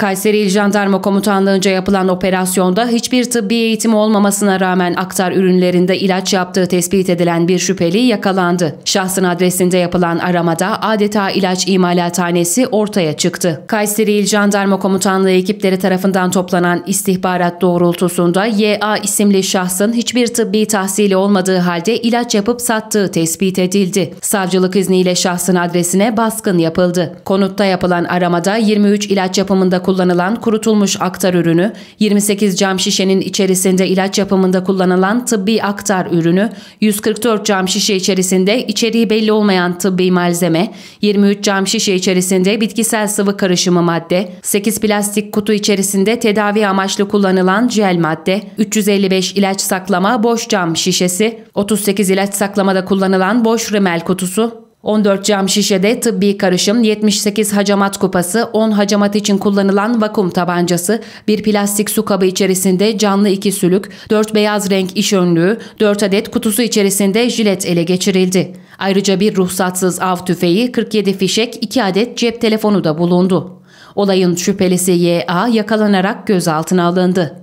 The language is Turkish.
Kayseri İl Jandarma Komutanlığı'nca yapılan operasyonda hiçbir tıbbi eğitim olmamasına rağmen aktar ürünlerinde ilaç yaptığı tespit edilen bir şüpheli yakalandı. Şahsın adresinde yapılan aramada adeta ilaç imalathanesi ortaya çıktı. Kayseri İl Jandarma Komutanlığı ekipleri tarafından toplanan istihbarat doğrultusunda YA isimli şahsın hiçbir tıbbi tahsili olmadığı halde ilaç yapıp sattığı tespit edildi. Savcılık izniyle şahsın adresine baskın yapıldı. Konutta yapılan aramada 23 ilaç yapımında kullanılan kurutulmuş aktar ürünü, 28 cam şişenin içerisinde ilaç yapımında kullanılan tıbbi aktar ürünü, 144 cam şişe içerisinde içeriği belli olmayan tıbbi malzeme, 23 cam şişe içerisinde bitkisel sıvı karışımı madde, 8 plastik kutu içerisinde tedavi amaçlı kullanılan jel madde, 355 ilaç saklama boş cam şişesi, 38 ilaç saklamada kullanılan boş remel kutusu, 14 cam şişede tıbbi karışım, 78 hacamat kupası, 10 hacamat için kullanılan vakum tabancası, bir plastik su kabı içerisinde canlı iki sülük, 4 beyaz renk iş önlüğü, 4 adet kutusu içerisinde jilet ele geçirildi. Ayrıca bir ruhsatsız av tüfeği, 47 fişek, 2 adet cep telefonu da bulundu. Olayın şüphelisi YA yakalanarak gözaltına alındı.